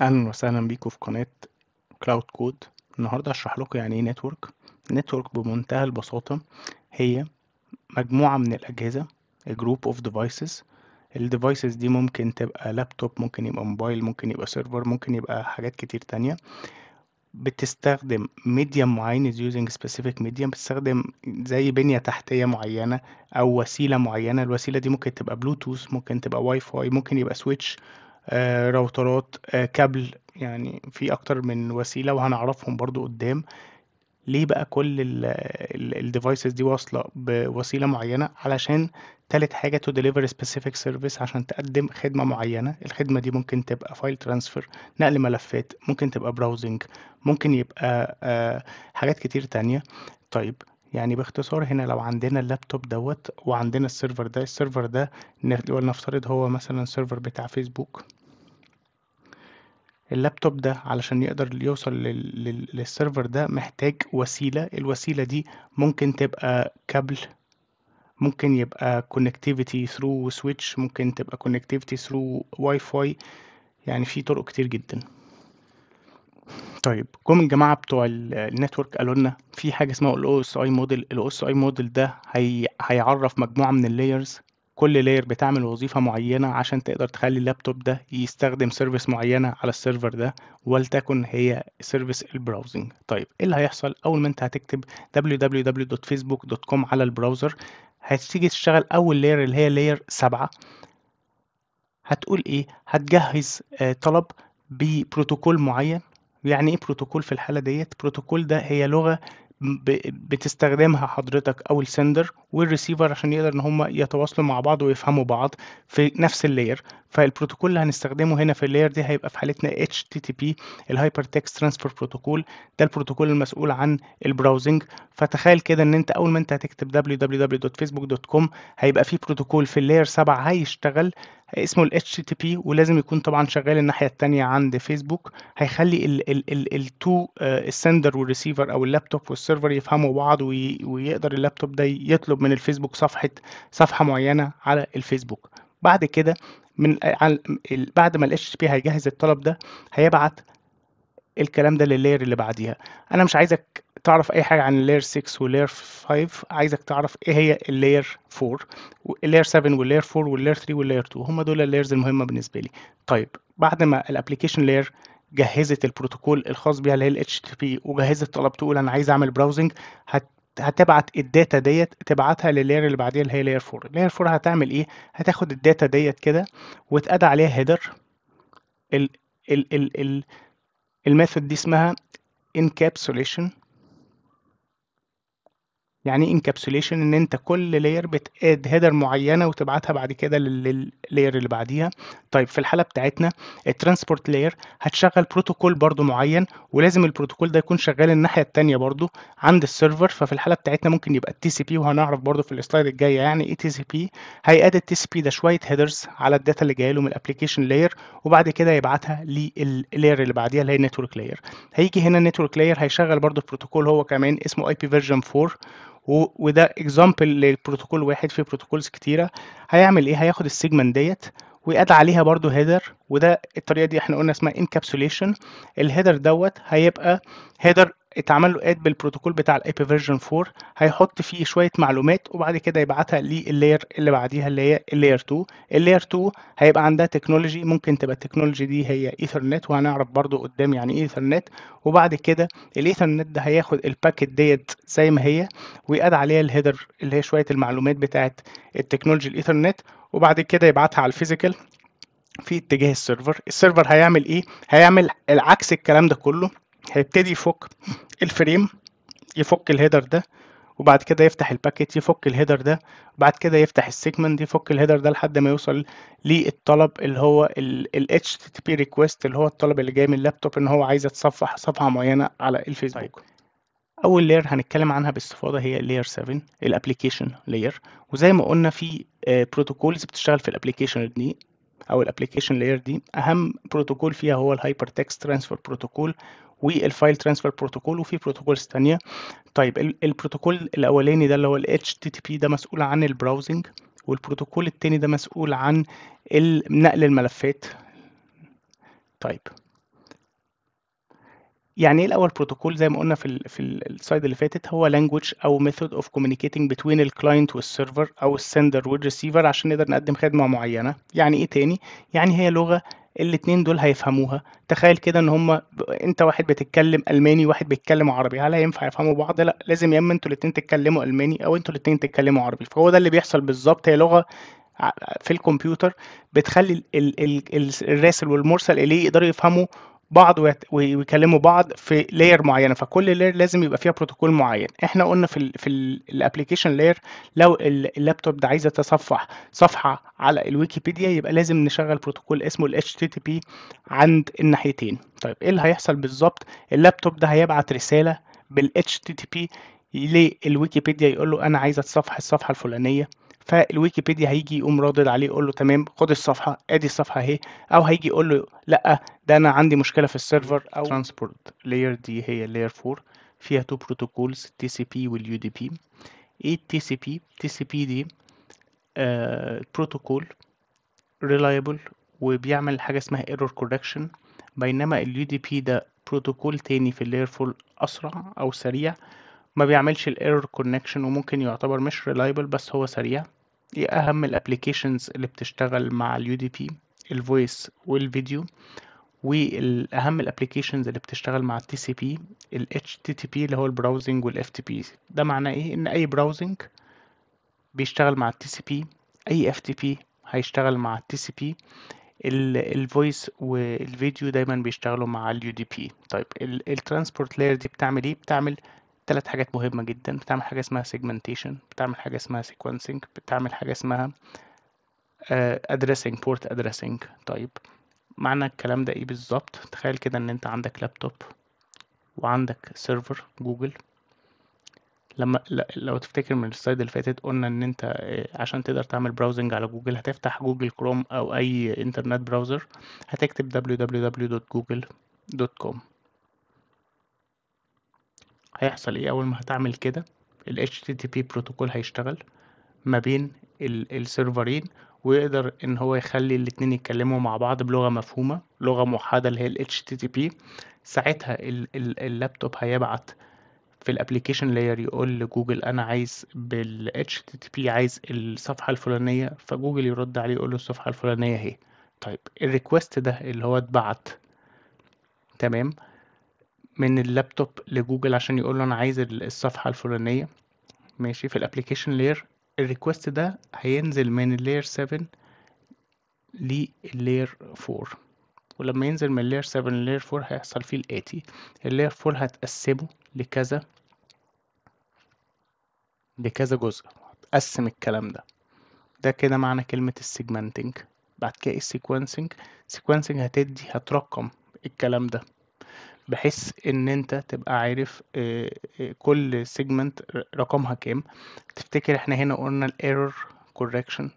اهلا وسهلا بيكم في قناة كلاود كود النهاردة هشرح لكم يعني ايه نتورك نتورك بمنتهى البساطة هي مجموعة من الاجهزة جروب اوف ديفايسز الديفايسز دي ممكن تبقى لابتوب ممكن يبقى موبايل ممكن يبقى سيرفر ممكن يبقى حاجات كتير تانية بتستخدم ميديا معين is using specific medium بتستخدم زي بنية تحتية معينة أو وسيلة معينة الوسيلة دي ممكن تبقى بلوتوث ممكن تبقى واي فاي ممكن يبقى سويتش آه، راوترات آه، كابل يعني في اكتر من وسيله وهنعرفهم برضو قدام ليه بقى كل الديفايسز دي واصله بوسيله معينه علشان تالت حاجه تو ديليفر سبيسيفيك سيرفيس عشان تقدم خدمه معينه الخدمه دي ممكن تبقى فايل ترانسفير نقل ملفات ممكن تبقى براوزنج ممكن يبقى آه، حاجات كتير تانية طيب يعني باختصار هنا لو عندنا اللابتوب دوت وعندنا السيرفر ده السيرفر ده ولنفترض هو مثلا سيرفر بتاع فيسبوك اللابتوب ده علشان يقدر يوصل للسيرفر ده محتاج وسيلة الوسيلة دي ممكن تبقى كابل ممكن يبقى كونكتيفيتي ثرو سويتش ممكن تبقى كونكتيفيتي ثرو واي فاي يعني في طرق كتير جدا طيب جم الجماعة بتوع النتورك قالوا لنا في حاجة اسمها الـ OSI موديل الـ OSI موديل ده هي... هيعرف مجموعة من اللايرز كل لاير بتعمل وظيفة معينة عشان تقدر تخلي اللابتوب ده يستخدم سيرفيس معينة على السيرفر ده ولتكن هي سيرفيس البراوزنج طيب ايه اللي هيحصل اول ما انت هتكتب www.facebook.com على البراوزر هتيجي تشتغل اول لاير اللي هي لاير 7 هتقول ايه هتجهز آه، طلب ببروتوكول معين يعني ايه بروتوكول في الحالة ديت بروتوكول ده هي لغة بتستخدمها حضرتك او السندر والريسيفر عشان يقدر ان هم يتواصلوا مع بعض ويفهموا بعض في نفس اللاير فالبروتوكول اللي هنستخدمه هنا في اللاير دي هيبقى في حالتنا HTTP الهايبر تكست ترانسفير بروتوكول ده البروتوكول المسؤول عن البراوزنج فتخيل كده ان انت اول ما انت هتكتب www.facebook.com هيبقى في بروتوكول في اللاير 7 هيشتغل اسمه ال HTTP ولازم يكون طبعا شغال الناحية التانية عند فيسبوك هيخلي ال ال ال التو السندر والريسيفر او اللابتوب والسيرفر يفهموا بعض وي ويقدر اللابتوب ده يطلب من الفيسبوك صفحة صفحة معينة على الفيسبوك بعد كده من آه، بعد ما ال HTTP هيجهز الطلب ده هيبعت الكلام ده لللاير اللي بعديها انا مش عايزك تعرف اي حاجه عن layer 6 ولير layer 5 عايزك تعرف ايه هي اللير 4 layer 7 واللير 4 واللير 3 واللير 2 هم دول اللايرز المهمه بالنسبه لي طيب بعد ما الابلكيشن لاير جهزت البروتوكول الخاص بيها اللي هي تي HTTP وجهزت طلب تقول انا عايز اعمل براوزنج هتبعت الداتا ديت تبعتها للاير اللي بعديها اللي هي لاير 4 لاير 4 هتعمل ايه هتاخد الداتا ديت كده وتادى عليها هيدر ال ال ال ال الميثود دي اسمها encapsulation يعني انكابسوليشن ان انت كل لاير بتاد هيدر معينه وتبعتها بعد كده لللاير اللي بعديها طيب في الحاله بتاعتنا الترانسبورت لاير هتشغل بروتوكول برضو معين ولازم البروتوكول ده يكون شغال الناحيه الثانيه برضو عند السيرفر ففي الحاله بتاعتنا ممكن يبقى التي سي بي وهنعرف برضو في السلايد الجايه يعني ايه تي سي بي هياد التي سي بي ده شويه هيدرز على الداتا اللي جايه له من الابلكيشن لاير وبعد كده يبعتها للاير اللي بعديها اللي هي النتورك لاير هيجي هنا النتورك لاير هيشغل برضو بروتوكول هو كمان اسمه اي بي فيرجن 4 وده اكزامبل لبروتوكول واحد في بروتوكولز كتيره هيعمل ايه هياخد السيجمنت ديت ويقاد عليها برضو هيدر وده الطريقه دي احنا قلنا اسمها انكابسوليشن الهيدر دوت هيبقى هيدر اتعمل له اد بالبروتوكول بتاع الاي بي فيرجن 4 هيحط فيه شويه معلومات وبعد كده يبعتها لللاير اللي بعديها اللي هي اللاير 2 اللاير 2 هيبقى عندها تكنولوجي ممكن تبقى التكنولوجي دي هي ايثرنت وهنعرف برضو قدام يعني ايه ايثرنت وبعد كده الايثرنت ده هياخد الباكت ديت زي ما هي ويقاد عليها الهيدر اللي هي شويه المعلومات بتاعه التكنولوجي الايثرنت وبعد كده يبعتها على الفيزيكال في اتجاه السيرفر السيرفر هيعمل ايه هيعمل العكس الكلام ده كله هيبتدي يفك الفريم يفك الهيدر ده وبعد كده يفتح الباكيت يفك الهيدر ده وبعد كده يفتح السيجمنت يفك الهيدر ده لحد ما يوصل للطلب اللي هو ال HTTP request اللي هو الطلب اللي جاي من اللابتوب ان هو عايز يتصفح صفحه معينه على الفيسبوك طيب. اول لير هنتكلم عنها باستفاضه هي لير 7 الابليكيشن لير وزي ما قلنا في بروتوكولز آه، بتشتغل في الابليكيشن دي او الابليكيشن لير دي اهم بروتوكول فيها هو الهايبر تكست ترانسفير بروتوكول والفايل ترانسفير بروتوكول وفي بروتوكولز تانية طيب البروتوكول الاولاني ده اللي هو ال HTTP ده مسؤول عن البراوزنج والبروتوكول التاني ده مسؤول عن نقل الملفات طيب يعني ايه الاول بروتوكول زي ما قلنا في الـ في السلايد اللي فاتت هو language او method of communicating between الكلاينت والسيرفر او السندر والريسيفر عشان نقدر نقدم خدمه معينه يعني ايه تاني يعني هي لغه الاتنين دول هيفهموها تخيل كده ان هما ب... انت واحد بتتكلم الماني واحد بيتكلم عربي هل هينفع يفهموا بعض لا لازم يا اما انتوا الاتنين تتكلموا الماني او انتوا الاتنين تتكلموا عربي فهو ده اللي بيحصل بالظبط هي لغه في الكمبيوتر بتخلي ال... ال... ال... الراسل والمرسل اليه يقدروا يفهموا بعض ويكلموا بعض في لاير معينه فكل لاير لازم يبقى فيها بروتوكول معين احنا قلنا في الـ في الابلكيشن لاير لو اللابتوب ده عايز يتصفح صفحه على الويكيبيديا يبقى لازم نشغل بروتوكول اسمه ال HTTP عند الناحيتين طيب ايه اللي هيحصل بالظبط اللابتوب ده هيبعت رساله بال HTTP للويكيبيديا يقول له انا عايز اتصفح الصفحه الفلانيه فالويكيبيديا هيجي يقوم رادد عليه يقول له تمام خد الصفحه ادي الصفحه اهي او هيجي يقول له لا ده انا عندي مشكله في السيرفر او ترانسبورت لاير دي هي لاير 4 فيها تو بروتوكولز تي سي بي واليو دي بي ايه التي سي بي تي سي بي دي بروتوكول ريلايبل وبيعمل حاجه اسمها ايرور كوركشن بينما اليو دي بي ده بروتوكول تاني في اللاير 4 اسرع او سريع ما بيعملش الايرور كونكشن وممكن يعتبر مش ريلايبل بس هو سريع دي اهم الابليكيشنز اللي بتشتغل مع اليو دي بي الفويس والفيديو والاهم الابليكيشنز اللي بتشتغل مع التي سي بي الاتش تي تي بي اللي هو البراوزنج والاف تي بي ده معناه ايه ان اي براوزنج بيشتغل مع التي سي بي اي اف تي بي هيشتغل مع التي سي بي الفويس والفيديو دايما بيشتغلوا مع اليو دي بي طيب الترانسبورت لاير دي بتعمل ايه بتعمل تلات حاجات مهمة جدا بتعمل حاجة اسمها segmentation بتعمل حاجة اسمها sequencing بتعمل حاجة اسمها آه، addressing port addressing طيب معنى الكلام ده ايه بالظبط تخيل كده ان انت عندك لابتوب وعندك سيرفر جوجل لما لو تفتكر من السلايد اللي فاتت قلنا ان انت آه، عشان تقدر تعمل براوزنج على جوجل هتفتح جوجل كروم او اي انترنت براوزر هتكتب www.google.com هيحصل ايه اول ما هتعمل كده ال HTTP بروتوكول هيشتغل ما بين السيرفرين ويقدر ان هو يخلي الاتنين يتكلموا مع بعض بلغة مفهومة لغة موحدة اللي هي ال HTTP ساعتها اللابتوب هيبعت في الابليكيشن لاير يقول لجوجل انا عايز بال HTTP عايز الصفحة الفلانية فجوجل يرد عليه يقول له الصفحة الفلانية اهي طيب الريكوست ده اللي هو اتبعت تمام من اللابتوب لجوجل عشان يقول له انا عايز الصفحه الفلانيه ماشي في الابليكيشن لاير الريكوست ده هينزل من اللاير 7 للير 4 ولما ينزل من اللاير 7 للير 4 هيحصل فيه الاتي اللاير 4 هتقسمه لكذا لكذا جزء هتقسم الكلام ده ده كده معنى كلمة السيجمنتنج بعد كده السيكونسنج سيكونسنج هتدي هترقم الكلام ده بحيث ان انت تبقى عارف كل سيجمنت رقمها كام تفتكر احنا هنا قلنا الايرور كوركشن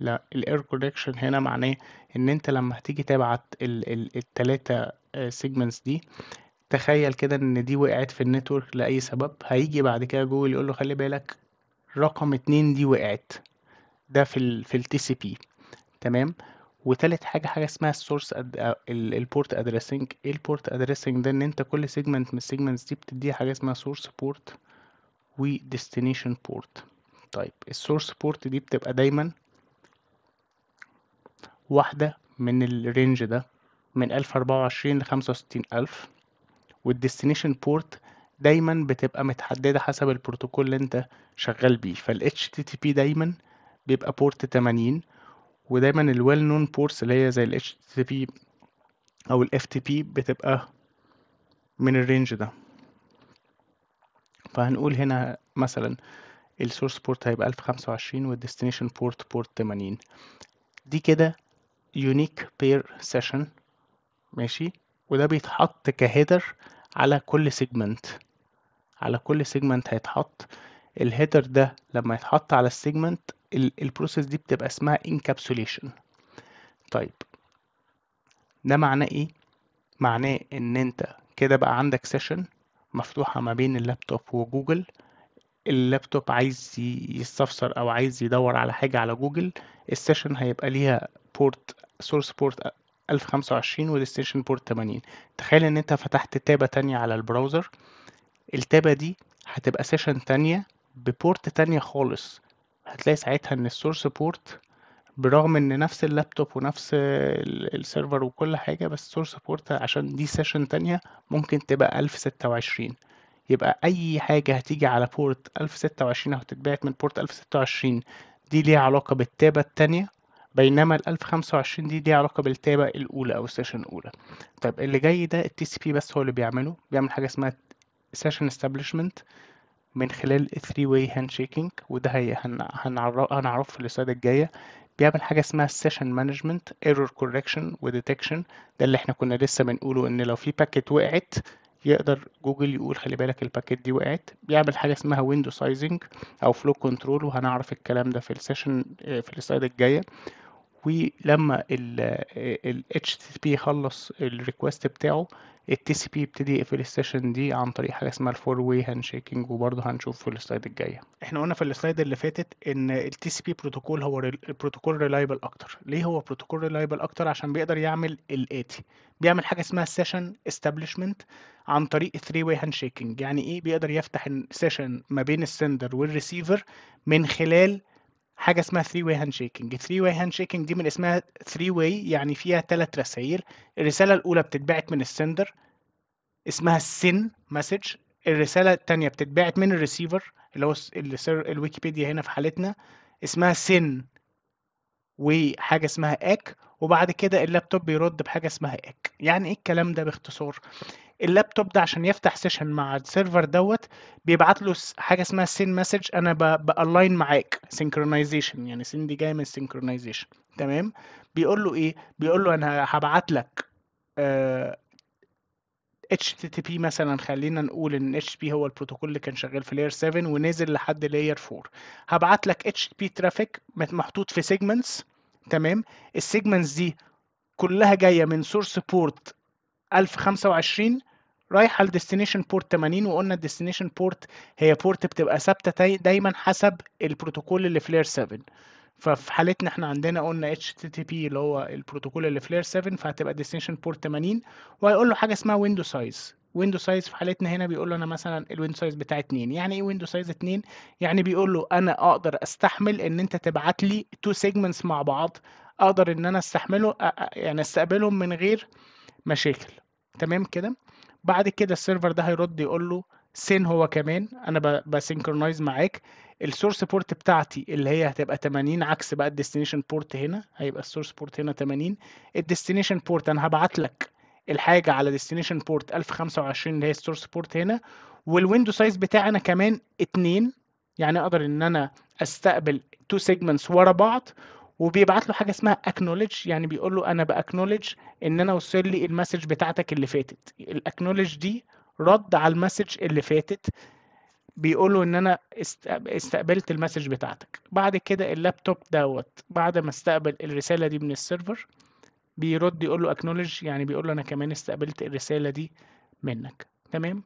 لا الايرور كوركشن هنا معناه ان انت لما هتيجي تبعت التلاتة سيجمنتس دي تخيل كده ان دي وقعت في النتورك لاي سبب هيجي بعد كده جوجل يقول له خلي بالك رقم اتنين دي وقعت ده في ال في التي سي بي تمام وتالت حاجه حاجه اسمها السورس أد... البورت ادريسنج ايه البورت ادريسنج ده ان انت كل سيجمنت من السيجمنتس دي بتديها حاجه اسمها سورس بورت وديستنيشن بورت طيب السورس بورت دي بتبقى دايما واحده من الرينج ده من الف اربعة وعشرين لخمسة وستين الف والديستنيشن بورت دايما بتبقى متحدده حسب البروتوكول اللي انت شغال بيه فال HTTP دايما بيبقى بورت تمانين ودايما الويل نون ports اللي هي زي ال HTTP او ال FTP بتبقى من الرينج ده فهنقول هنا مثلا السورس بورت هيبقى 1025 والديستنيشن بورت بورت 80 دي كده يونيك بير سيشن ماشي وده بيتحط كهيدر على كل سيجمنت على كل سيجمنت هيتحط الهيدر ده لما يتحط على السيجمنت البروسيس دي بتبقى اسمها انكابسوليشن طيب ده معناه ايه معناه ان انت كده بقى عندك سيشن مفتوحة ما بين اللابتوب وجوجل اللابتوب عايز يستفسر او عايز يدور على حاجة على جوجل السيشن هيبقى ليها بورت سورس بورت 1025 وديستنشن بورت 80 تخيل ان انت فتحت تابة تانية على البراوزر التابة دي هتبقى سيشن تانية ببورت تانية خالص هتلاقي ساعتها إن السورس port برغم إن نفس اللابتوب ونفس السيرفر وكل حاجة بس source port عشان دي سيشن تانية ممكن تبقى 1026 يبقى أي حاجة هتيجي على port 1026 أو هتتبعت من port 1026 دي ليها علاقة بالتابة التانية بينما ال 1025 دي ليها علاقة بالتابة الأولى أو السيشن الأولى طيب اللي جاي ده التي سي بي بس هو اللي بيعمله بيعمل حاجة اسمها سيشن استابليشمنت من خلال 3 way handshaking وده هنعرف هنعرفه في السلايد الجاية بيعمل حاجة اسمها session management error correction وdetection ده اللي احنا كنا لسه بنقوله ان لو في باكت وقعت يقدر جوجل يقول خلي بالك الباكيت دي وقعت بيعمل حاجه اسمها ويندو سايزنج او فلو كنترول وهنعرف الكلام ده في السيشن آه، في السلايد الجايه ولما ال آه، HTTP يخلص الريكوست بتاعه التي سي بي يبتدي يقفل السيشن دي عن طريق حاجه اسمها الفور واي هاند شيكنج وبرضه هنشوف في السلايد الجايه احنا قلنا في السلايد اللي فاتت ان التي سي بي بروتوكول هو البروتوكول ريلايبل اكتر ليه هو بروتوكول ريلايبل اكتر عشان بيقدر يعمل الاتي بيعمل حاجه اسمها سيشن استابليشمنت عن طريق 3 واي هاند شيكنج يعني ايه بيقدر يفتح السيشن ما بين السندر والريسيفر من خلال حاجه اسمها 3 واي هاند شيكنج 3 واي هاند شيكنج دي من اسمها 3 واي يعني فيها ثلاث رسائل الرساله الاولى بتتبعت من السندر اسمها السن مسج الرساله الثانيه بتتبعت من الريسيفر اللي هو الويكيبيديا هنا في حالتنا اسمها سن وحاجه اسمها اك وبعد كده اللابتوب بيرد بحاجه اسمها اك يعني ايه الكلام ده باختصار اللابتوب ده عشان يفتح سيشن مع السيرفر دوت بيبعت له حاجه اسمها سين مسج انا بالاين معاك سينكرونايزيشن يعني سين دي جايه من السينكرونايزيشن تمام بيقول له ايه بيقول له انا هبعت لك اتش تي تي بي مثلا خلينا نقول ان اتش بي هو البروتوكول اللي كان شغال في لاير 7 ونزل لحد لاير 4 هبعت لك اتش بي ترافيك محطوط في سيجمنتس تمام السيجمنتس دي كلها جايه من سورس بورت 1025 رايحه لديستنيشن بورت 80 وقلنا الديستنيشن بورت هي بورت بتبقى ثابته دايما حسب البروتوكول اللي في 7 ففي حالتنا احنا عندنا قلنا HTTP اللي هو البروتوكول اللي في 7 فهتبقى ديستنيشن بورت 80 وهيقول له حاجه اسمها ويندو سايز ويندو سايز في حالتنا هنا بيقول له انا مثلا الويندو سايز بتاع 2 يعني ايه ويندو سايز 2 يعني بيقول له انا اقدر استحمل ان انت تبعت لي تو سيجمنتس مع بعض اقدر ان انا استحمله يعني استقبلهم من غير مشاكل تمام كده بعد كده السيرفر ده هيرد يقول له سين هو كمان انا بسينكرونايز معاك السورس بورت بتاعتي اللي هي هتبقى 80 عكس بقى الديستنيشن بورت هنا هيبقى السورس بورت هنا 80 الديستنيشن بورت انا هبعت لك الحاجه على ديستنيشن بورت 1025 اللي هي السورس بورت هنا والويندو سايز بتاعي انا كمان 2 يعني اقدر ان انا استقبل تو سيجمنتس ورا بعض وبيبعت له حاجه اسمها اكنولج يعني بيقول له انا باكنولج ان انا وصل لي المسج بتاعتك اللي فاتت الاكنولج دي رد على المسج اللي فاتت بيقول له ان انا استقبلت المسج بتاعتك بعد كده اللابتوب دوت بعد ما استقبل الرساله دي من السيرفر بيرد يقول له اكنولج يعني بيقول له انا كمان استقبلت الرساله دي منك تمام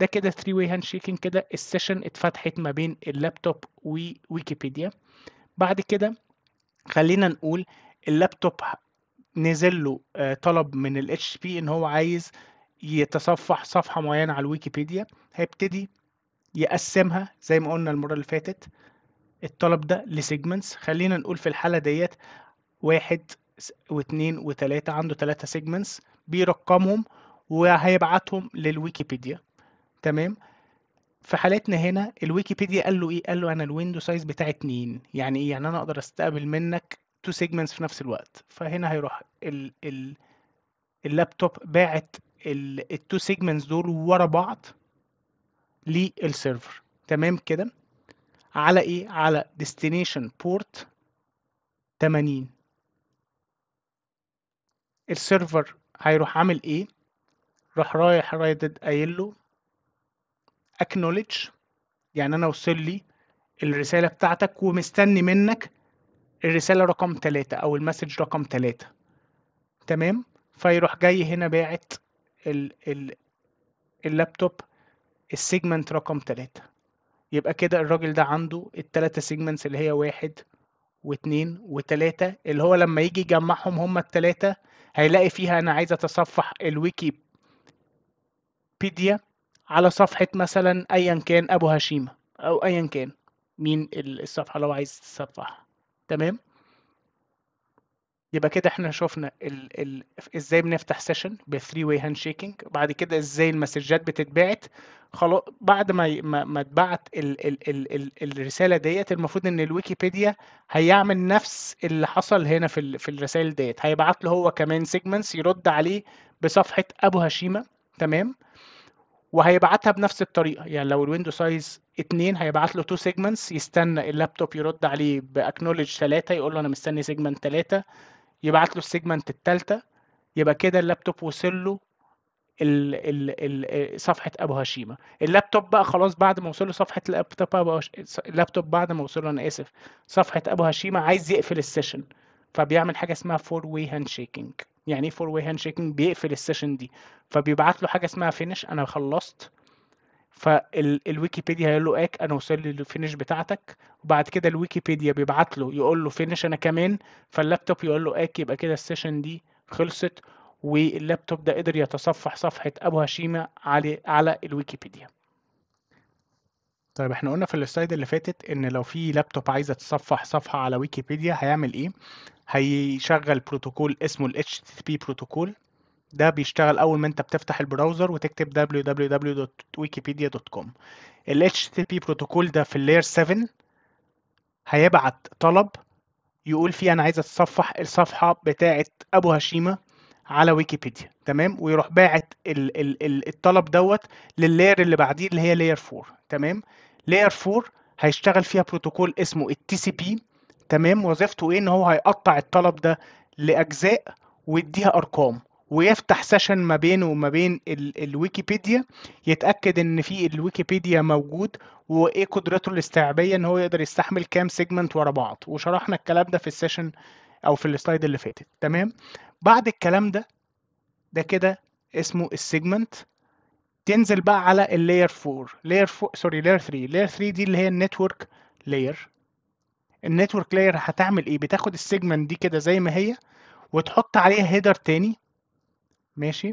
ده كده 3 واي هاند شيكنج كده السيشن اتفتحت ما بين اللابتوب وويكيبيديا بعد كده خلينا نقول اللابتوب نزل له آه، طلب من ال بي ان هو عايز يتصفح صفحة معينة على الويكيبيديا هيبتدي يقسمها زي ما قلنا المرة اللي فاتت الطلب ده لسيجمنتس خلينا نقول في الحالة ديت واحد واثنين وثلاثة عنده ثلاثة سيجمنتس بيرقمهم وهيبعتهم للويكيبيديا تمام في حالتنا هنا الويكيبيديا قال له ايه قال له انا الويندو سايز بتاعي 2 يعني ايه يعني انا اقدر استقبل منك تو سيجمنتس في نفس الوقت فهنا هيروح ال ال اللابتوب باعت التو سيجمنتس دول ورا بعض للسيرفر تمام كده على ايه على ديستنيشن بورت 80 السيرفر هيروح عامل ايه راح رايح رايدد قايل له اكنولج يعني انا وصل لي الرساله بتاعتك ومستني منك الرساله رقم ثلاثة او المسج رقم ثلاثة تمام فيروح جاي هنا باعت ال ال اللابتوب السيجمنت رقم ثلاثة يبقى كده الراجل ده عنده الثلاثة سيجمنتس اللي هي واحد واثنين وثلاثة اللي هو لما يجي يجمعهم هما الثلاثة هيلاقي فيها أنا عايز أتصفح الويكيبيديا على صفحة مثلا أيا كان أبو هشيمة أو أيا كان مين الصفحة لو عايز تصفح تمام يبقى كده احنا شفنا ال ال ازاي بنفتح سيشن بثري واي هاند شيكينج بعد كده ازاي المسجات بتتبعت خلاص بعد ما ما, ما اتبعت ال ال ال ال الرساله ديت المفروض ان الويكيبيديا هيعمل نفس اللي حصل هنا في ال في الرسائل ديت هيبعت له هو كمان سيجمنتس يرد عليه بصفحه ابو هشيمه تمام وهيبعتها بنفس الطريقه يعني لو الويندو سايز 2 هيبعت له 2 سيجمنتس يستنى اللابتوب يرد عليه باكنولج 3 يقول له انا مستني سيجمنت 3 يبعت له السيجمنت التالتة يبقى كده اللابتوب وصل له ال ال الـ صفحه ابو هاشيما اللابتوب بقى خلاص بعد ما وصل له صفحه اللابتوب ابو هش... اللابتوب بعد ما وصل له انا اسف صفحه ابو هاشيما عايز يقفل السيشن فبيعمل حاجه اسمها فور واي هاند شيكينج يعني ايه فور واي هاند شيكنج بيقفل السيشن دي فبيبعت له حاجه اسمها فينش انا خلصت فالويكيبيديا هيقول له اك انا وصل لي الفينش بتاعتك وبعد كده الويكيبيديا بيبعت له يقول له فينش انا كمان فاللابتوب يقول له اك يبقى كده السيشن دي خلصت واللابتوب ده قدر يتصفح صفحه ابو هشيمه على على الويكيبيديا طيب إحنا قلنا في السلايد اللي فاتت إن لو في لابتوب عايزة تصفح صفحة على ويكيبيديا هيعمل إيه؟ هيشغل بروتوكول اسمه ال HTTP بروتوكول ده بيشتغل أول ما أنت بتفتح البراوزر وتكتب www.wikipedia.com ال HTTP بروتوكول ده في اللاير 7 هيبعت طلب يقول فيه أنا عايز أتصفح الصفحة بتاعة أبو هشيمة على ويكيبيديا تمام ويروح باعت ال ال ال الطلب دوت لللاير اللي بعديه اللي هي لاير 4 تمام لاير 4 هيشتغل فيها بروتوكول اسمه التي سي بي تمام وظيفته ايه ان هو هيقطع الطلب ده لاجزاء ويديها ارقام ويفتح سيشن ما بينه وما بين ال الويكيبيديا يتاكد ان في الويكيبيديا موجود وايه قدرته الاستيعابيه ان هو يقدر يستحمل كام سيجمنت ورا بعض وشرحنا الكلام ده في السيشن او في السلايد اللي فاتت تمام بعد الكلام ده ده كده اسمه السيجمنت تنزل بقى على اللاير 4 لاير 4 سوري لاير 3 لاير 3 دي اللي هي النتورك لاير النتورك لاير هتعمل ايه بتاخد السيجمنت دي كده زي ما هي وتحط عليها هيدر تاني ماشي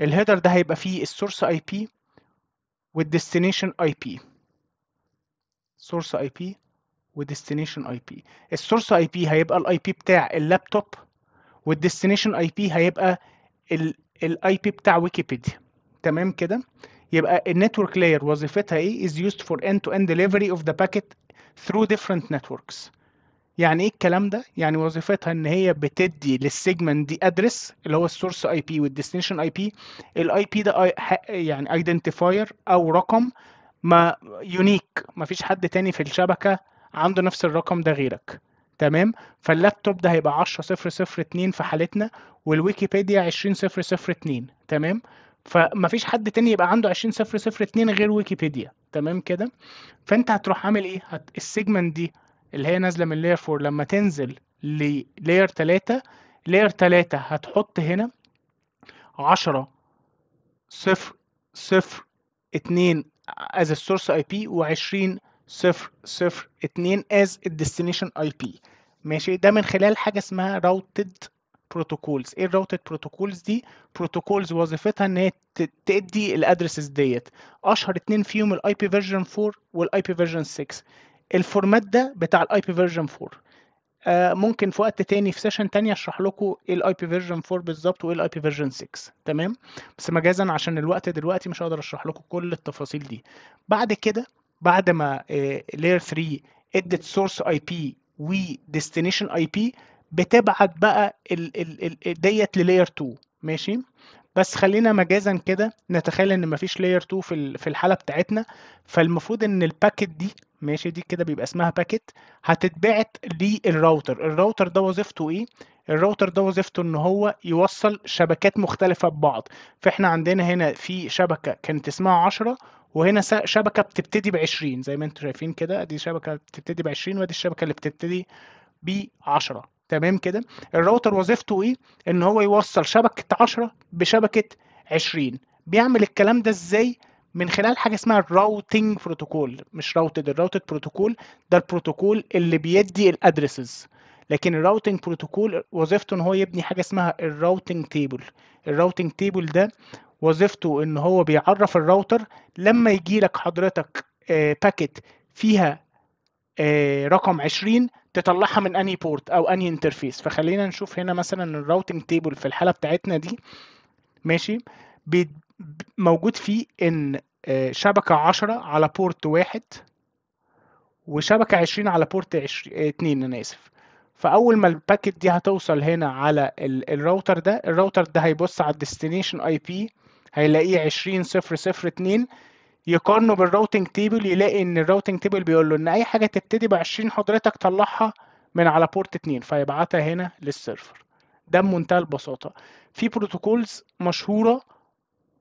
الهيدر ده هيبقى فيه السورس اي بي والديستنيشن اي بي سورس اي بي وديستنيشن اي بي السورس اي بي هيبقى الاي بي بتاع اللابتوب والديستنيشن اي بي هيبقى الاي بي بتاع ويكيبيديا تمام كده يبقى النتورك لاير وظيفتها ايه is used for end to end delivery of the packet through different networks يعني ايه الكلام ده يعني وظيفتها ان هي بتدي للسيجمنت دي ادرس اللي هو السورس اي بي والديستنيشن اي بي الاي بي ده يعني ايدنتيفاير او رقم ما يونيك مفيش حد تاني في الشبكه عنده نفس الرقم ده غيرك تمام فاللابتوب ده هيبقى 10 0 0 2 في حالتنا والويكيبيديا 20 0 0 2 تمام فمفيش حد تاني يبقى عنده 20 0 0 2 غير ويكيبيديا تمام كده فانت هتروح عامل ايه هت... السيجمنت دي اللي هي نازله من لاير 4 لما تنزل للاير 3 لاير 3 هتحط هنا 10 0 0 2 از السورس اي بي و20 صفر صفر اتنين as الديستنيشن اي بي ماشي ده من خلال حاجه اسمها راوتد بروتوكولز ايه الراوتد بروتوكولز دي بروتوكولز وظيفتها ان هي تدي الادرسز ديت اشهر اتنين فيهم الاي بي فيرجن 4 والاي بي فيرجن 6 الفورمات ده بتاع الاي بي فيرجن 4 آه ممكن في وقت تاني في سيشن تاني اشرح لكم ايه الاي بي فيرجن 4 بالظبط وايه الاي بي فيرجن 6 تمام بس مجازا عشان الوقت دلوقتي مش هقدر اشرح لكم كل التفاصيل دي بعد كده بعد ما لير آه، 3 ادت سورس اي بي وديستنيشن اي بي بتبعت بقى ديت للاير 2 ماشي بس خلينا مجازا كده نتخيل ان مفيش لاير 2 في في الحاله بتاعتنا فالمفروض ان الباكت دي ماشي دي كده بيبقى اسمها باكت هتتبعت للراوتر الراوتر ده وظيفته ايه الراوتر ده وظيفته ان هو يوصل شبكات مختلفة ببعض فاحنا عندنا هنا في شبكة كانت اسمها عشرة وهنا شبكة بتبتدي بعشرين زي ما انتم شايفين كده دي شبكة بتبتدي بعشرين ودي الشبكة اللي بتبتدي بعشرة تمام كده الراوتر وظيفته ايه ان هو يوصل شبكة عشرة بشبكة عشرين بيعمل الكلام ده ازاي من خلال حاجه اسمها الراوتنج بروتوكول مش راوتد الراوتد بروتوكول ده البروتوكول اللي بيدي الادرسز لكن الراوتنج بروتوكول وظيفته ان هو يبني حاجه اسمها الراوتنج تيبل الراوتنج تيبل ده وظيفته ان هو بيعرف الراوتر لما يجي لك حضرتك باكت آه، فيها آه، رقم 20 تطلعها من انهي بورت او انهي انترفيس فخلينا نشوف هنا مثلا الراوتنج تيبل في الحاله بتاعتنا دي ماشي موجود فيه ان آه، شبكه 10 على بورت واحد وشبكه 20 على بورت 20 2 انا اسف فاول ما الباكت دي هتوصل هنا على الراوتر ده الراوتر ده هيبص على الديستنيشن اي بي هيلاقيه 20002 صفر صفر اتنين يقارنه بالراوتنج تيبل يلاقي ان الراوتنج تيبل بيقول له ان اي حاجه تبتدي ب 20 حضرتك طلعها من على بورت 2 فيبعتها هنا للسيرفر ده بمنتهى البساطه في بروتوكولز مشهوره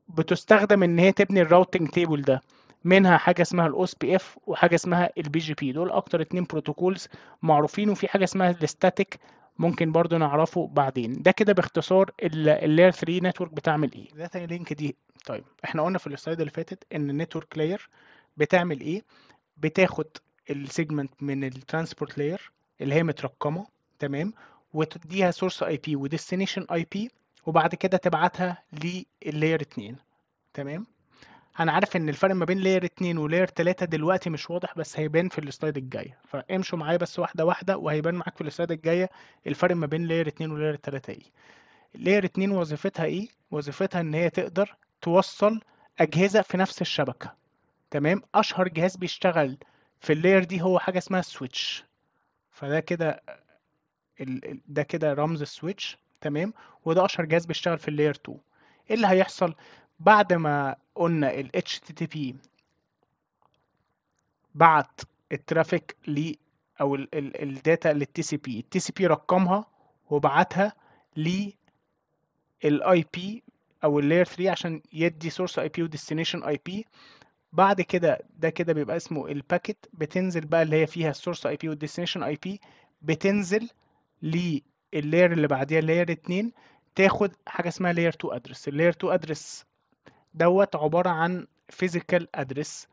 بتستخدم ان هي تبني الراوتنج تيبل ده منها حاجه اسمها الاوس بي اف وحاجه اسمها البي جي بي دول اكتر اتنين بروتوكولز معروفين وفي حاجه اسمها الاستاتيك ممكن برضو نعرفه بعدين ده كده باختصار اللاير 3 نتورك بتعمل ايه ده ثاني لينك دي طيب احنا قلنا في السلايد اللي فاتت ان النتورك لاير بتعمل ايه بتاخد السيجمنت من الترانسبورت لاير اللي هي مترقمه تمام وتديها سورس اي بي وديستنيشن اي بي وبعد كده تبعتها للاير 2 تمام انا عارف ان الفرق ما بين لير 2 ولير 3 دلوقتي مش واضح بس هيبان في السلايد الجايه فامشوا معايا بس واحده واحده وهيبان معاك في السلايد الجايه الفرق ما بين لير 2 ولير 3 ايه لير 2 وظيفتها ايه وظيفتها ان هي تقدر توصل اجهزه في نفس الشبكه تمام اشهر جهاز بيشتغل في اللير دي هو حاجه اسمها سويتش فده كده ال... ده كده رمز السويتش تمام وده اشهر جهاز بيشتغل في اللير 2 ايه اللي هيحصل بعد ما قلنا ال HTTP بعت الترافيك ل او الداتا لل TCP ال TCP رقمها وبعتها ال IP او Layer 3 عشان يدي سورس IP و Destination IP بعد كده ده كده بيبقى اسمه الباكت بتنزل بقى اللي هي فيها السورس اي بي والديستنيشن اي بي بتنزل لللاير اللي بعديها اللاير 2 تاخد حاجه اسمها لاير 2 ادرس اللاير 2 ادرس دوت عبارة عن physical address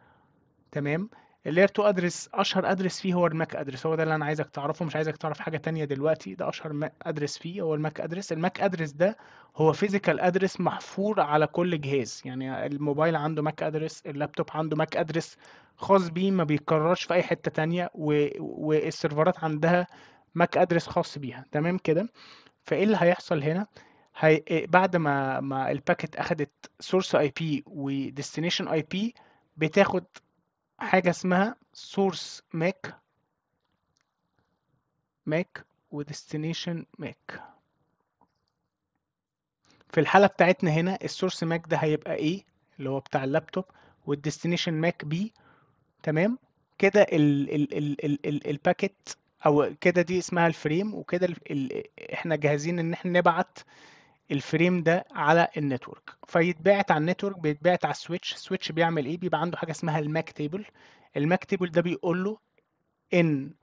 تمام اللير 2 ادرس اشهر ادرس فيه هو الماك ادرس هو ده اللي انا عايزك تعرفه مش عايزك تعرف حاجه تانية دلوقتي ده اشهر ادرس فيه هو الماك ادرس الماك ادرس ده هو فيزيكال ادرس محفور على كل جهاز يعني الموبايل عنده ماك ادرس اللابتوب عنده ماك ادرس خاص بيه ما بيتكررش في اي حته تانية و... والسيرفرات عندها ماك ادرس خاص بيها تمام كده فايه اللي هيحصل هنا هي إيه، بعد ما ما الباكت اخدت سورس اي بي وديستنيشن اي بي بتاخد حاجه اسمها سورس ماك ماك وديستنيشن ماك في الحاله بتاعتنا هنا السورس ماك ده هيبقى ايه اللي هو بتاع اللابتوب والديستنيشن ماك بي تمام كده الباكت او كده دي اسمها الفريم وكده احنا جاهزين ان احنا نبعت الفريم ده على النتورك فيتبعت على النتورك بيتبعت على السويتش السويتش بيعمل ايه بيبقى عنده حاجه اسمها الماك تيبل الماك تيبل ده بيقول له ان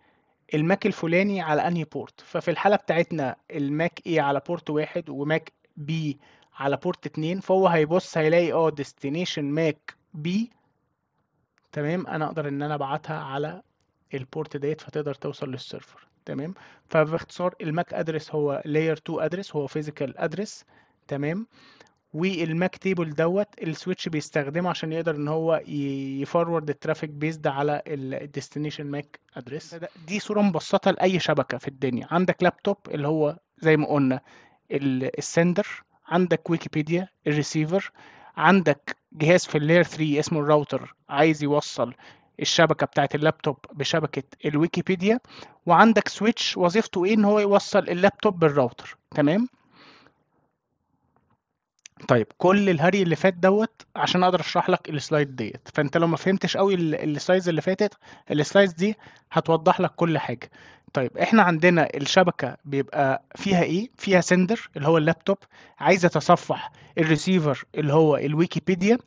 الماك الفلاني على انهي بورت ففي الحاله بتاعتنا الماك اي على بورت واحد وماك بي على بورت اتنين فهو هيبص هيلاقي اه ديستنيشن ماك بي تمام انا اقدر ان انا ابعتها على البورت ديت فتقدر توصل للسيرفر تمام فباختصار الماك ادرس هو لاير 2 ادرس هو فيزيكال ادرس تمام والماك تيبل دوت السويتش بيستخدمه عشان يقدر ان هو يفورورد الترافيك بيزد على الديستنيشن ماك ادرس دي صوره مبسطه لاي شبكه في الدنيا عندك لابتوب اللي هو زي ما قلنا السندر عندك ويكيبيديا الريسيفر عندك جهاز في اللاير 3 اسمه الراوتر عايز يوصل الشبكه بتاعه اللابتوب بشبكه الويكيبيديا وعندك سويتش وظيفته ايه ان هو يوصل اللابتوب بالراوتر تمام طيب كل الهري اللي فات دوت عشان اقدر اشرح لك السلايد ديت فانت لو ما فهمتش قوي السلايدز اللي فاتت السلايدز دي هتوضح لك كل حاجه طيب احنا عندنا الشبكه بيبقى فيها ايه فيها سندر اللي هو اللابتوب عايز يتصفح الريسيفر اللي هو الويكيبيديا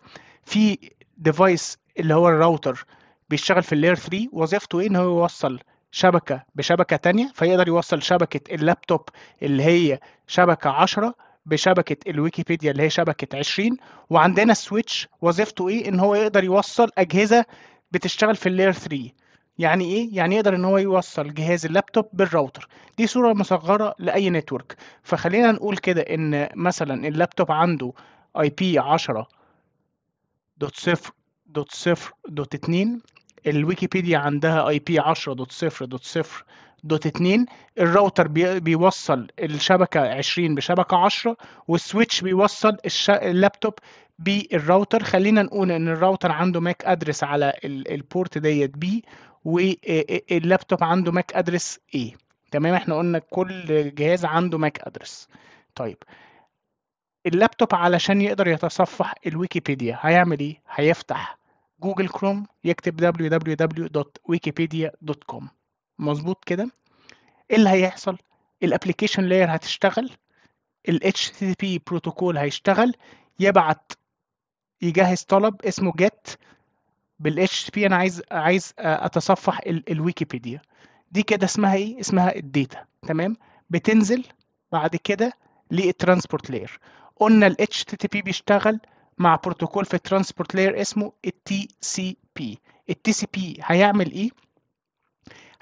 في ديفايس اللي هو الراوتر بيشتغل في اللير 3 وظيفته ايه ان هو يوصل شبكه بشبكه تانية فيقدر يوصل شبكه اللابتوب اللي هي شبكه 10 بشبكه الويكيبيديا اللي هي شبكه 20 وعندنا السويتش وظيفته ايه ان هو يقدر يوصل اجهزه بتشتغل في اللير 3 يعني ايه يعني يقدر ان هو يوصل جهاز اللابتوب بالراوتر دي صوره مصغره لاي نتورك فخلينا نقول كده ان مثلا اللابتوب عنده اي بي 10 دوت صفر دوت صفر دوت اتنين الويكيبيديا عندها اي بي 10.0.0.2 الراوتر بيوصل الشبكه 20 بشبكه 10 والسويتش بيوصل الش... اللابتوب بالراوتر خلينا نقول ان الراوتر عنده ماك ادرس على البورت ديت بي واللابتوب عنده ماك ادرس ايه تمام احنا قلنا كل جهاز عنده ماك ادرس طيب اللابتوب علشان يقدر يتصفح الويكيبيديا هيعمل ايه هيفتح جوجل كروم يكتب www.wikipedia.com مظبوط كده ايه اللي هيحصل الابلكيشن لاير هتشتغل ال HTTP بروتوكول هيشتغل يبعت يجهز طلب اسمه get بال HTTP انا عايز عايز آه، اتصفح الويكيبيديا دي كده اسمها ايه اسمها الداتا تمام بتنزل بعد كده للترانسبورت لاير قلنا ال HTTP بيشتغل مع بروتوكول في الترانسبورت لاير اسمه التي سي بي التي سي بي هيعمل ايه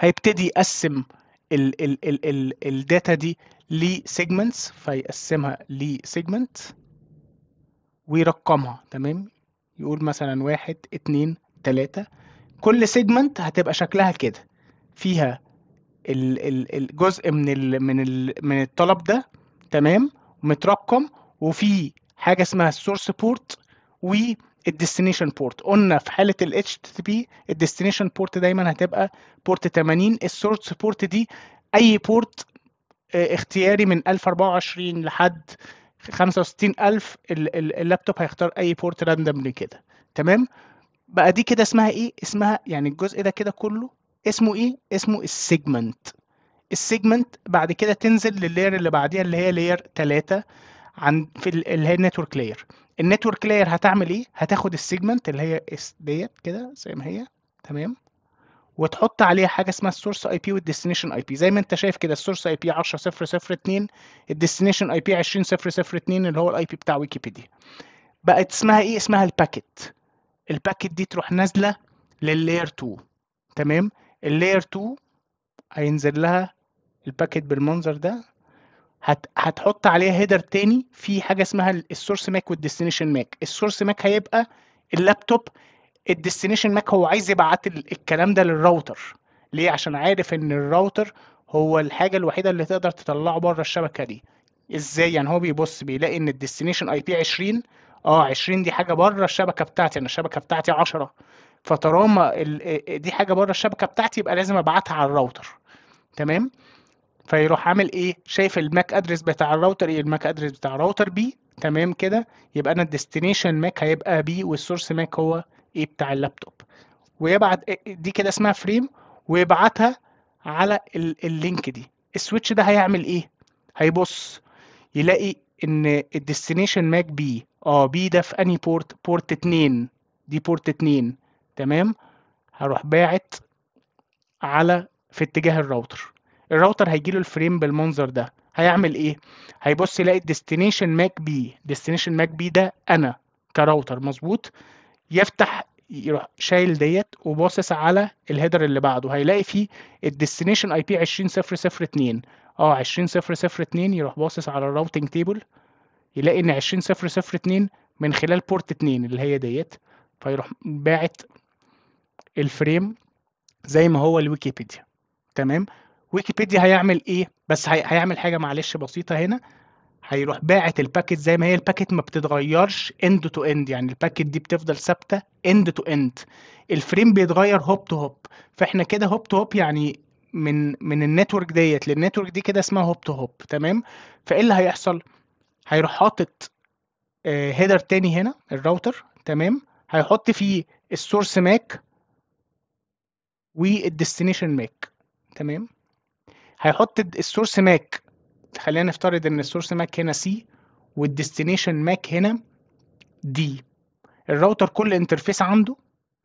هيبتدي يقسم الداتا دي لسيجمنتس فيقسمها لسيجمنت ويرقمها تمام يقول مثلا واحد اتنين تلاتة كل سيجمنت هتبقى شكلها كده فيها الجزء من من من الطلب ده تمام مترقم وفي حاجه اسمها السورس بورت والديستنيشن بورت قلنا في حاله ال HTTP الديستنيشن بورت دايما هتبقى بورت 80 السورس بورت دي اي بورت آه، اختياري من 1024 لحد 65000 اللابتوب هيختار اي بورت راندملي كده تمام بقى دي كده اسمها ايه اسمها يعني الجزء ده كده كله اسمه ايه اسمه السيجمنت السيجمنت بعد كده تنزل لللاير اللي بعديها اللي هي لاير 3 عن في اللي هي النتورك لاير النتورك لاير هتعمل ايه هتاخد السيجمنت اللي هي ديت كده زي ما هي تمام وتحط عليها حاجه اسمها السورس اي بي والديستنيشن اي بي زي ما انت شايف كده السورس اي بي 10002 الديستنيشن اي بي 20002 اللي هو الاي بي بتاع ويكيبيديا بقت اسمها ايه اسمها الباكيت الباكيت دي تروح نازله لللاير 2 تمام اللاير 2 هينزل لها الباكيت بالمنظر ده هت... هتحط عليها هيدر تاني في حاجه اسمها السورس ماك والديستنيشن ماك السورس ماك هيبقى اللابتوب الديستنيشن ماك هو عايز يبعت الكلام ده للراوتر ليه عشان عارف ان الراوتر هو الحاجه الوحيده اللي تقدر تطلعه بره الشبكه دي ازاي يعني هو بيبص بيلاقي ان الديستنيشن اي بي 20 اه 20 دي حاجه بره الشبكه بتاعتي انا يعني الشبكه بتاعتي 10 فطالما ال... دي حاجه بره الشبكه بتاعتي يبقى لازم ابعتها على الراوتر تمام فيروح عامل ايه شايف الماك ادرس بتاع الراوتر ايه الماك ادرس بتاع الراوتر بي تمام كده يبقى انا الديستنيشن ماك هيبقى بي والسورس ماك هو ايه بتاع اللابتوب ويبعت إيه، إيه، دي كده اسمها فريم ويبعتها على اللينك دي السويتش ده هيعمل ايه هيبص يلاقي ان الديستنيشن ماك بي اه بي ده في اني بورت بورت 2 دي بورت 2 تمام هروح باعت على في اتجاه الراوتر الراوتر هيجي له الفريم بالمنظر ده هيعمل ايه هيبص يلاقي الديستنيشن ماك بي ديستنيشن ماك بي ده انا كراوتر مظبوط يفتح يروح شايل ديت وباصص على الهيدر اللي بعده هيلاقي فيه الديستنيشن اي بي 20002 اه 20002 يروح باصص على الراوتنج تيبل يلاقي ان 20002 من خلال بورت 2 اللي هي ديت فيروح باعت الفريم زي ما هو الويكيبيديا تمام ويكيبيديا هيعمل ايه بس هي... هيعمل حاجه معلش بسيطه هنا هيروح باعت الباكت زي ما هي الباكت ما بتتغيرش اند تو اند يعني الباكت دي بتفضل ثابته اند تو اند الفريم بيتغير هوب تو هوب فاحنا كده هوب تو هوب يعني من من النتورك ديت للنتورك دي كده اسمها هوب تو هوب تمام فايه اللي هيحصل هيروح حاطط هيدر آه، تاني هنا الراوتر تمام هيحط فيه السورس ماك والديستنيشن ماك تمام هيحط السورس ماك خلينا نفترض ان السورس ماك هنا سي والديستنيشن ماك هنا دي الراوتر كل انترفيس عنده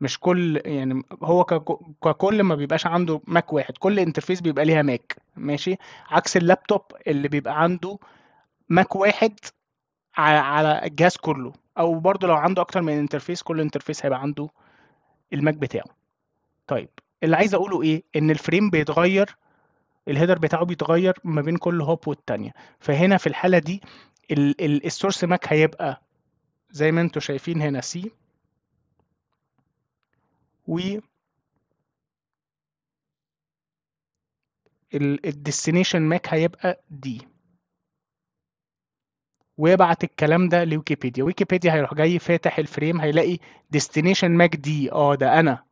مش كل يعني هو ككل ما بيبقاش عنده ماك واحد كل انترفيس بيبقى ليها ماك ماشي عكس اللابتوب اللي بيبقى عنده ماك واحد على على الجهاز كله او برضه لو عنده اكتر من انترفيس كل انترفيس هيبقى عنده الماك بتاعه طيب اللي عايز اقوله ايه ان الفريم بيتغير الهيدر بتاعه بيتغير ما بين كل هوب والتانية فهنا في الحالة دي السورس ماك هيبقى زي ما انتم شايفين هنا سي و الديستنيشن ماك هيبقى دي ويبعت الكلام ده لويكيبيديا ويكيبيديا هيروح جاي فاتح الفريم هيلاقي ديستنيشن ماك دي اه ده انا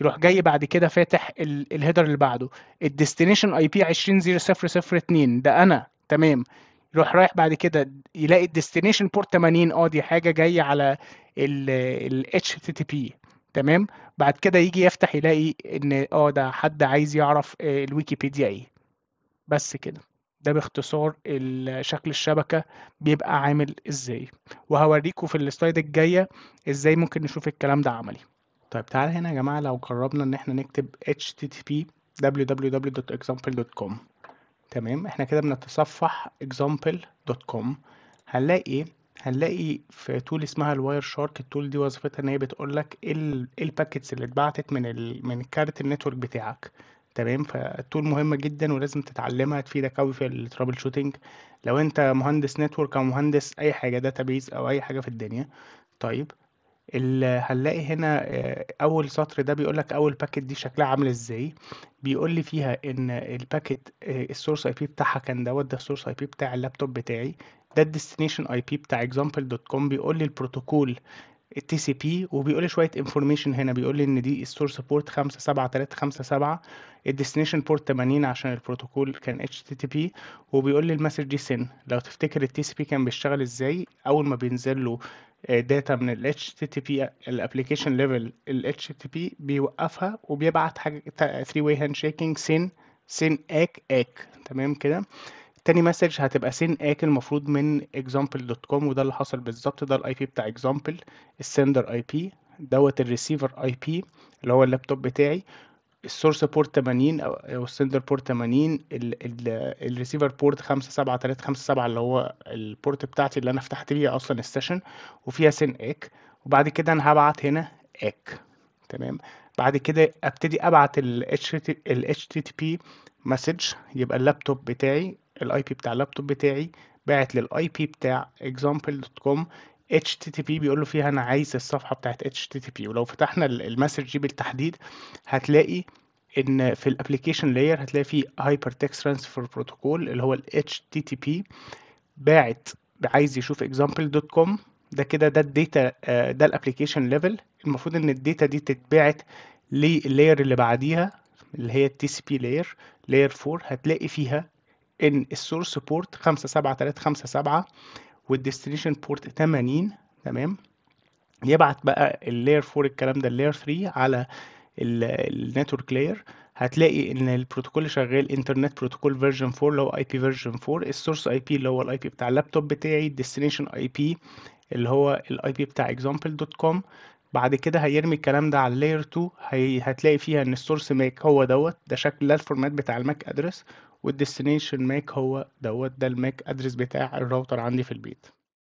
يروح جاي بعد كده فاتح ال... الهيدر اللي بعده الديستنيشن اي بي 2000002 ده انا تمام يروح رايح بعد كده يلاقي الديستنيشن بورت 80 اه دي حاجه جايه على ال تي بي تمام بعد كده يجي يفتح يلاقي ان اه ده حد عايز يعرف آه، الويكيبيديا ايه بس كده ده باختصار شكل الشبكة بيبقى عامل ازاي وهوريكم في السلايد الجاية ازاي ممكن نشوف الكلام ده عملي طيب تعال هنا يا جماعة لو قربنا إن إحنا نكتب http www.example.com تمام إحنا كده بنتصفح example.com هنلاقي إيه؟ هنلاقي في تول اسمها الواير شارك التول دي وظيفتها ان هي بتقول لك ايه الباكتس اللي اتبعتت من ال من كارت النتورك بتاعك تمام فالتول مهمه جدا ولازم تتعلمها تفيدك اوي في الترابل شوتنج لو انت مهندس نتورك او مهندس اي حاجه داتابيز او اي حاجه في الدنيا طيب هنلاقي هنا آه، أول سطر ده بيقول لك أول packet دي شكلها عامل إزاي، بيقول لي فيها إن الباكت السورس أي IP بتاعها كان دوّة، ده أي IP بتاع اللابتوب بتاعي، ده أي IP بتاع example.com بيقول لي البروتوكول التي سي بي وبيقول لي شويه انفورميشن هنا بيقول لي ان دي ستور سبورت 57357 الديستنيشن بورت 80 عشان البروتوكول كان اتش تي تي بي وبيقول لي المسج دي سن لو تفتكر التي سي بي كان بيشتغل ازاي اول ما بينزل له داتا آه، من ال HTTP الابلكيشن ليفل ال HTTP بيوقفها وبيبعت حاجة 3 way hand shaking سن سن اك اك تمام كده تاني مسج هتبقى سين اكل المفروض من example.com وده اللي حصل بالظبط ده الاي بي بتاع example السندر اي بي دوت الريسيفر اي بي اللي هو اللابتوب بتاعي السورس بورت 80 او السندر بورت 80 الريسيفر بورت 57357 اللي هو البورت بتاعتي اللي انا فتحت بيها اصلا السيشن وفيها سين اك وبعد كده انا هبعت هنا اك تمام بعد كده ابتدي ابعت ال HTTP مسج يبقى اللابتوب بتاعي الاي بي بتاع اللابتوب بتاعي باعت للاي بي بتاع example.com http بيقول له فيها انا عايز الصفحه بتاعت http ولو فتحنا المسج دي بالتحديد هتلاقي ان في الابلكيشن لاير هتلاقي فيه هايبر تكست ترانسفير بروتوكول اللي هو ال HTTP باعت عايز يشوف اكزامبل دوت كوم ده كده ده الداتا آه، ده الابلكيشن ليفل المفروض ان الداتا دي تتبعت للاير اللي بعديها اللي هي التي سي بي لاير لاير 4 هتلاقي فيها ان السورس بورت 57357 والديستنيشن بورت 80 تمام يبعت بقى اللاير 4 الكلام ده اللاير 3 على النتورك لاير هتلاقي ان البروتوكول شغال انترنت بروتوكول فيرجن 4 اللي هو اي بي فيرجن 4 السورس اي بي اللي هو الاي بي بتاع اللابتوب بتاعي الديستنيشن اي بي اللي هو الاي بي بتاع اكزامبل دوت كوم بعد كده هيرمي الكلام ده على اللاير 2 هتلاقي فيها ان السورس ماك هو دوت ده شكل ده الفورمات بتاع الماك ادرس والديستنيشن ماك هو دوت ده الماك ادرس بتاع الراوتر عندي في البيت